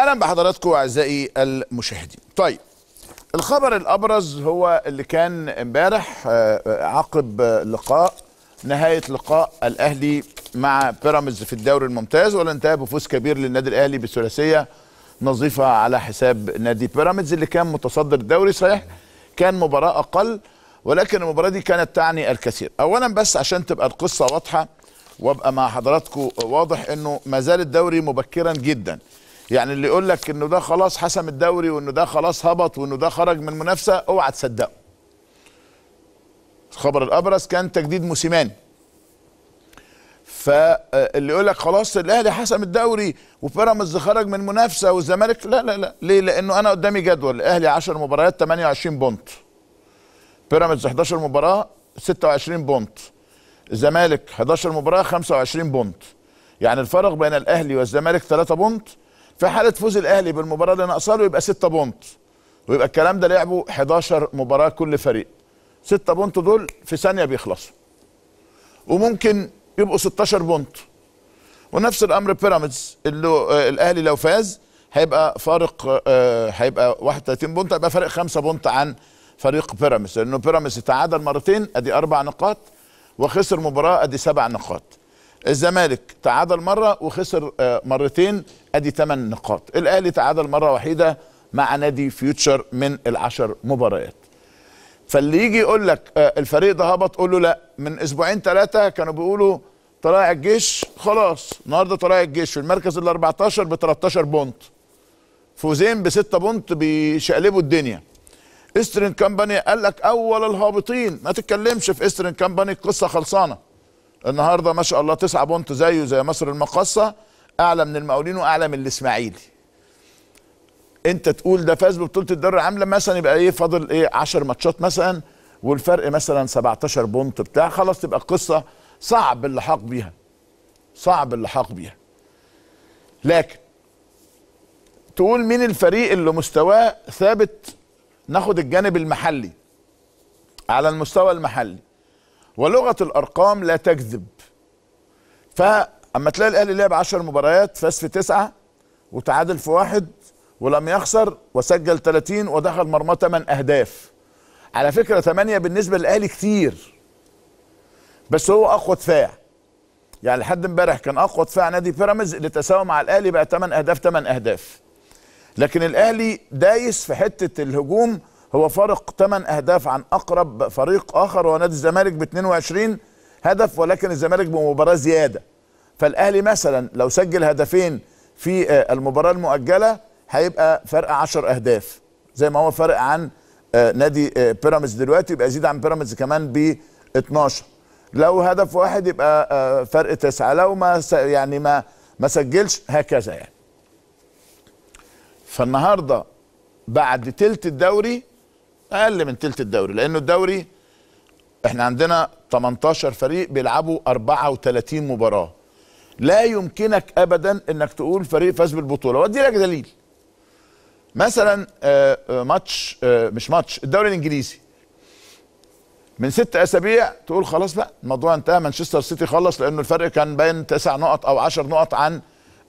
اهلا بحضراتكم اعزائي المشاهدين طيب الخبر الابرز هو اللي كان امبارح آه، آه، عقب لقاء نهايه لقاء الاهلي مع بيراميدز في الدوري الممتاز والانتهى بفوز كبير للنادي الاهلي بثلاثيه نظيفه على حساب نادي بيراميدز اللي كان متصدر الدوري صحيح كان مباراه اقل ولكن المباراه دي كانت تعني الكثير اولا بس عشان تبقى القصه واضحه وابقى مع حضراتكم واضح انه ما زال الدوري مبكرا جدا يعني اللي يقول لك انه ده خلاص حسم الدوري وانه ده خلاص هبط وانه ده خرج من المنافسه اوعى تصدقه الخبر الابرز كان تجديد موسيماني فاللي يقول لك خلاص الاهلي حسم الدوري وبيراميدز خرج من المنافسه والزمالك لا لا لا ليه لانه انا قدامي جدول الاهلي 10 مباريات 28 بونت بيراميدز 11 مباراه 26 بونت الزمالك 11 مباراه 25 بونت يعني الفرق بين الاهلي والزمالك 3 بونت في حاله فوز الاهلي بالمباراه اللي ناقصه له يبقى 6 بونت ويبقى الكلام ده لعبوا 11 مباراه كل فريق 6 بونت دول في ثانيه بيخلصوا وممكن يبقوا 16 بونت ونفس الامر بيراميدز اللي آه، الاهلي لو فاز هيبقى فارق آه، هيبقى 31 بونت هيبقى فارق 5 بونت عن فريق بيراميدز لانه بيراميدز تعادل مرتين ادي اربع نقاط وخسر مباراه ادي سبع نقاط الزمالك تعادل مره وخسر آه، مرتين ادي 8 نقاط الاهلي تعادل مره وحيده مع نادي فيوتشر من العشر مباريات فاللي يجي يقول لك آه، الفريق ده هبط قول له لا من اسبوعين ثلاثه كانوا بيقولوا طلع الجيش خلاص النهارده طلع الجيش في المركز ال 14 ب 13 بونت فوزين ب 6 بونت بيشقلبوا الدنيا استرن كامباني قال لك اول الهابطين ما تتكلمش في استرن كامباني القصه خلصانه النهارده ما شاء الله تسعة بونت زيه زي مصر المقاصه اعلى من المقاولين واعلى من الاسماعيلي انت تقول ده فاز ببطوله الدوري العام مثلا يبقى ايه فاضل ايه 10 ماتشات مثلا والفرق مثلا 17 بونت بتاع خلاص تبقى القصه صعب اللحاق بيها صعب اللحاق بيها لكن تقول مين الفريق اللي مستواه ثابت ناخد الجانب المحلي على المستوى المحلي ولغه الارقام لا تكذب فاما تلاقي الاهلي لعب 10 مباريات فاز في تسعه وتعادل في واحد ولم يخسر وسجل 30 ودخل مرمى 8 اهداف على فكره 8 بالنسبه للاهلي كتير بس هو اقوى دفاع يعني لحد امبارح كان اقوى دفاع نادي بيراميدز اللي تساوى مع الاهلي بقى 8 اهداف 8 اهداف لكن الاهلي دايس في حته الهجوم هو فارق 8 اهداف عن اقرب فريق اخر هو نادي الزمالك ب 22 هدف ولكن الزمالك بمباراه زياده فالاهلي مثلا لو سجل هدفين في آه، المباراه المؤجله هيبقى فرق 10 اهداف زي ما هو فرق عن آه، نادي آه، بيراميدز دلوقتي يبقى يزيد عن بيراميدز كمان ب 12 لو هدف واحد يبقى فرق تسعه لو ما يعني ما ما سجلش هكذا يعني فالنهارده بعد تلت الدوري اقل من ثلث الدوري لانه الدوري احنا عندنا 18 فريق بيلعبوا 34 مباراه لا يمكنك ابدا انك تقول فريق فاز بالبطوله وادي لك دليل مثلا آه، آه، ماتش آه، مش ماتش الدوري الانجليزي من ست اسابيع تقول خلاص بقى الموضوع انتهى مانشستر سيتي خلص لانه الفرق كان بين تسع نقط او عشر نقط عن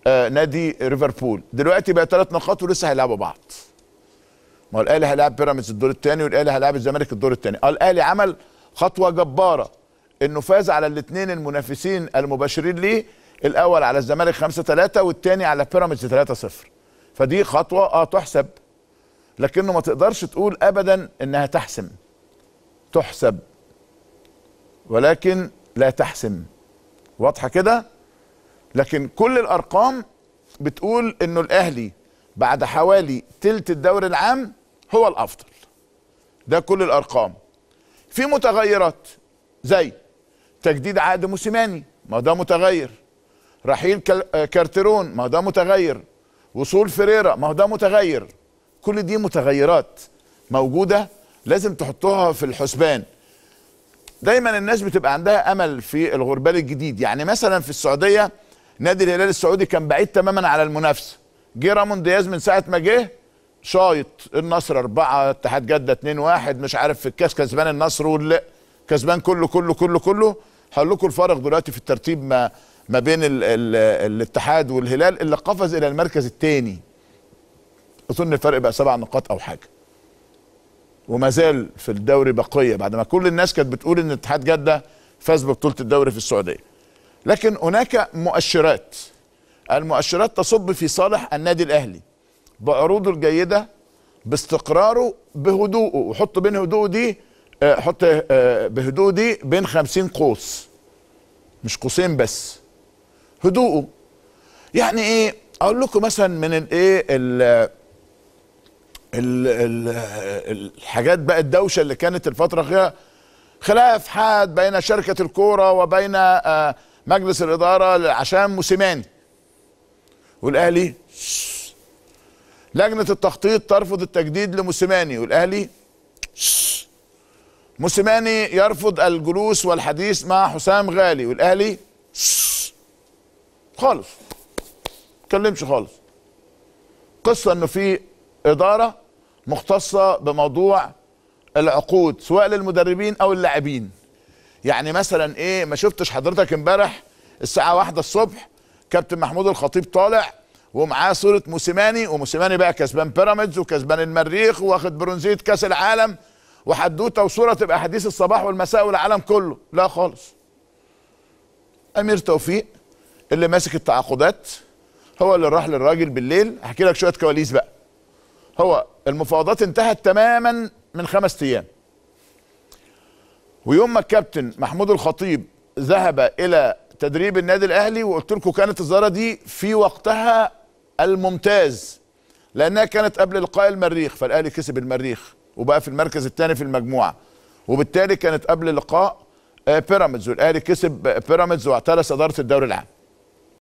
نادي ليفربول دلوقتي بقى ثلاث نقاط ولسه هيلعبوا بعض ما هو الاهلي هيلاعب بيراميدز الدور الثاني والاهلي هيلاعب الزمالك الدور الثاني اه الاهلي عمل خطوه جباره انه فاز على الاثنين المنافسين المباشرين ليه الاول على الزمالك 5 3 والثاني على بيراميدز 3 0 فدي خطوه اه تحسب لكنه ما تقدرش تقول ابدا انها تحسم تحسب ولكن لا تحسم واضحه كده لكن كل الارقام بتقول انه الاهلي بعد حوالي تلت الدوري العام هو الافضل ده كل الارقام في متغيرات زي تجديد عقد موسيماني ما ده متغير رحيل آه، كارترون ما ده متغير وصول فريرا ما ده متغير كل دي متغيرات موجوده لازم تحطوها في الحسبان دايما الناس بتبقى عندها امل في الغربال الجديد يعني مثلا في السعوديه نادي الهلال السعودي كان بعيد تماما على المنافسه جه رامون دياز من ساعه ما جه شايط النصر أربعة اتحاد جدة اتنين واحد مش عارف في الكاس كسبان النصر ولا كسبان كله كله كله كله هقول لكم الفارق دلوقتي في الترتيب ما ما بين الـ الـ الاتحاد والهلال اللي قفز إلى المركز الثاني أظن الفرق بقى سبع نقاط أو حاجة وما زال في الدوري بقية بعد ما كل الناس كانت بتقول إن اتحاد جدة فاز ببطولة الدوري في السعودية لكن هناك مؤشرات المؤشرات تصب في صالح النادي الأهلي بعروضه الجيده باستقراره بهدوءه وحط بين هدوء دي آه، حط آه، بهدوء دي بين خمسين قوس مش قوسين بس هدوءه يعني ايه اقول لكم مثلا من الايه الحاجات بقى الدوشه اللي كانت الفتره الاخيره خلاف حاد بين شركه الكوره وبين آه، مجلس الاداره عشان موسيماني والاهلي لجنه التخطيط ترفض التجديد لموسيماني والاهلي موسيماني يرفض الجلوس والحديث مع حسام غالي والاهلي خالص تكلمش خالص قصه انه في اداره مختصه بموضوع العقود سواء للمدربين او اللاعبين يعني مثلا ايه ما شفتش حضرتك امبارح الساعه واحدة الصبح كابتن محمود الخطيب طالع ومعاه صوره موسيماني وموسيماني بقى كسبان بيراميدز وكسبان المريخ واخد برونزيه كاس العالم وحدوته وصوره تبقى حديث الصباح والمساء والعالم كله لا خالص امير توفيق اللي ماسك التعاقدات هو اللي راح للراجل بالليل احكي لك شويه كواليس بقى هو المفاوضات انتهت تماما من خمس ايام ويوم ما الكابتن محمود الخطيب ذهب الى تدريب النادي الاهلي وقلت لكم كانت الزياره دي في وقتها الممتاز لانها كانت قبل لقاء المريخ فالاهلي كسب المريخ وبقى في المركز الثاني في المجموعه وبالتالي كانت قبل لقاء آه، بيراميدز والاهلي كسب آه، بيراميدز واعتلى صداره الدوري العام